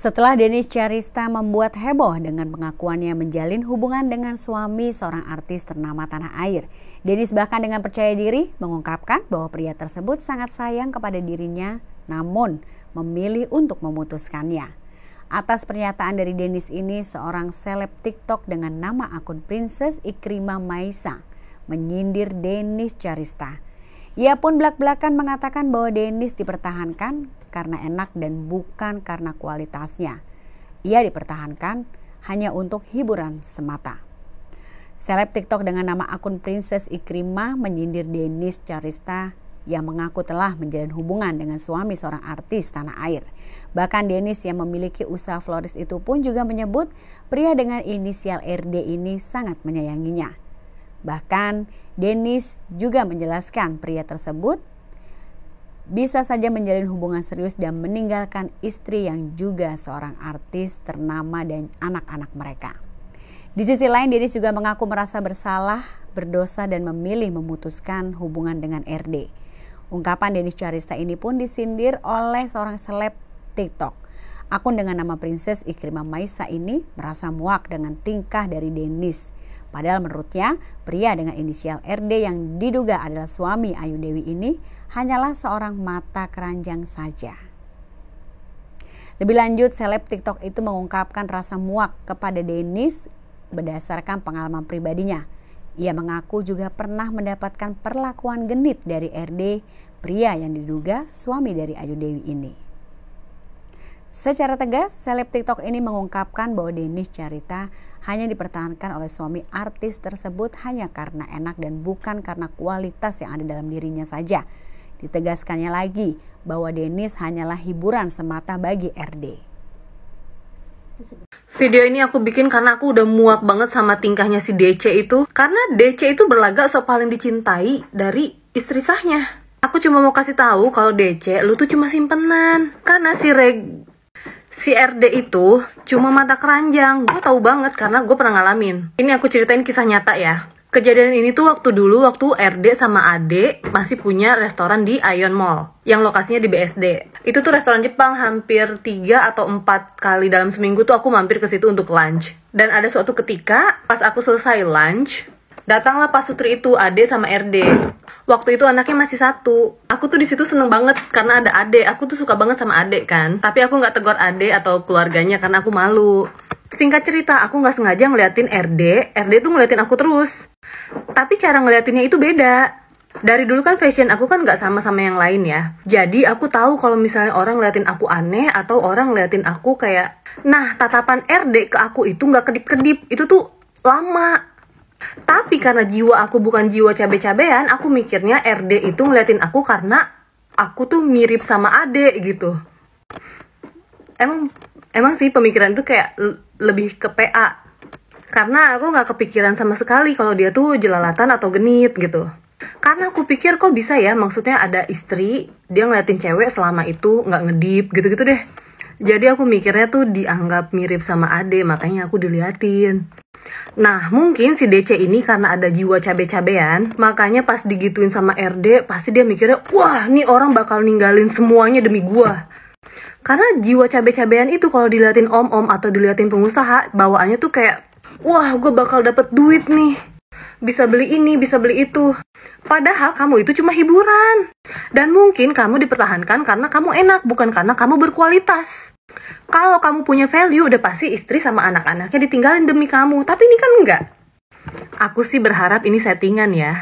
Setelah Denis Charista membuat heboh dengan pengakuannya menjalin hubungan dengan suami seorang artis ternama tanah air, Denis bahkan dengan percaya diri mengungkapkan bahwa pria tersebut sangat sayang kepada dirinya, namun memilih untuk memutuskannya. Atas pernyataan dari Denis ini, seorang seleb TikTok dengan nama akun Princess Ikrima Maisa menyindir Denis Charista. Ia pun belak-belakan mengatakan bahwa Dennis dipertahankan karena enak dan bukan karena kualitasnya. Ia dipertahankan hanya untuk hiburan semata. Seleb TikTok dengan nama akun Princess Ikrima menyindir Dennis Carista yang mengaku telah menjalin hubungan dengan suami seorang artis tanah air. Bahkan Dennis yang memiliki usaha floris itu pun juga menyebut pria dengan inisial RD ini sangat menyayanginya. Bahkan Dennis juga menjelaskan pria tersebut bisa saja menjalin hubungan serius dan meninggalkan istri yang juga seorang artis ternama dan anak-anak mereka. Di sisi lain, Dennis juga mengaku merasa bersalah, berdosa, dan memilih memutuskan hubungan dengan RD. Ungkapan Dennis Charista ini pun disindir oleh seorang seleb TikTok. Akun dengan nama Princess Ikrimah Maisa ini merasa muak dengan tingkah dari Denis. Padahal menurutnya, pria dengan inisial RD yang diduga adalah suami Ayu Dewi ini hanyalah seorang mata keranjang saja. Lebih lanjut, seleb TikTok itu mengungkapkan rasa muak kepada Denis berdasarkan pengalaman pribadinya. Ia mengaku juga pernah mendapatkan perlakuan genit dari RD, pria yang diduga suami dari Ayu Dewi ini. Secara tegas, seleb TikTok ini mengungkapkan bahwa Denis Carita hanya dipertahankan oleh suami artis tersebut hanya karena enak dan bukan karena kualitas yang ada dalam dirinya saja. Ditegaskannya lagi bahwa Denis hanyalah hiburan semata bagi RD. Video ini aku bikin karena aku udah muak banget sama tingkahnya si DC itu. Karena DC itu berlagak so paling dicintai dari istri sahnya. Aku cuma mau kasih tahu kalau DC lu tuh cuma simpenan. Karena si Reg Si RD itu cuma mata keranjang. Gue tahu banget karena gue pernah ngalamin. Ini aku ceritain kisah nyata ya. Kejadian ini tuh waktu dulu waktu RD sama AD masih punya restoran di Ion Mall yang lokasinya di BSD. Itu tuh restoran Jepang hampir 3 atau 4 kali dalam seminggu tuh aku mampir ke situ untuk lunch. Dan ada suatu ketika pas aku selesai lunch, Datanglah Pak Sutri itu, Ade sama RD. Waktu itu anaknya masih satu. Aku tuh disitu seneng banget karena ada Ade. Aku tuh suka banget sama Ade kan. Tapi aku nggak tegur Ade atau keluarganya karena aku malu. Singkat cerita, aku nggak sengaja ngeliatin RD. RD tuh ngeliatin aku terus. Tapi cara ngeliatinnya itu beda. Dari dulu kan fashion aku kan nggak sama sama yang lain ya. Jadi aku tahu kalau misalnya orang ngeliatin aku aneh atau orang ngeliatin aku kayak, nah tatapan RD ke aku itu nggak kedip-kedip. Itu tuh lama tapi karena jiwa aku bukan jiwa cabe-cabean, aku mikirnya RD itu ngeliatin aku karena aku tuh mirip sama Ade gitu. Emang emang sih pemikiran itu kayak lebih ke PA. Karena aku nggak kepikiran sama sekali kalau dia tuh jelalatan atau genit gitu. Karena aku pikir kok bisa ya, maksudnya ada istri, dia ngeliatin cewek selama itu nggak ngedip gitu-gitu deh jadi aku mikirnya tuh dianggap mirip sama Ade makanya aku diliatin Nah, mungkin si DC ini karena ada jiwa cabe-cabean, makanya pas digituin sama RD, pasti dia mikirnya, wah, nih orang bakal ninggalin semuanya demi gua. Karena jiwa cabe-cabean itu kalau diliatin om-om atau diliatin pengusaha, bawaannya tuh kayak, wah, gue bakal dapet duit nih bisa beli ini, bisa beli itu. Padahal kamu itu cuma hiburan. Dan mungkin kamu dipertahankan karena kamu enak, bukan karena kamu berkualitas. Kalau kamu punya value, udah pasti istri sama anak-anaknya ditinggalin demi kamu. Tapi ini kan enggak. Aku sih berharap ini settingan ya.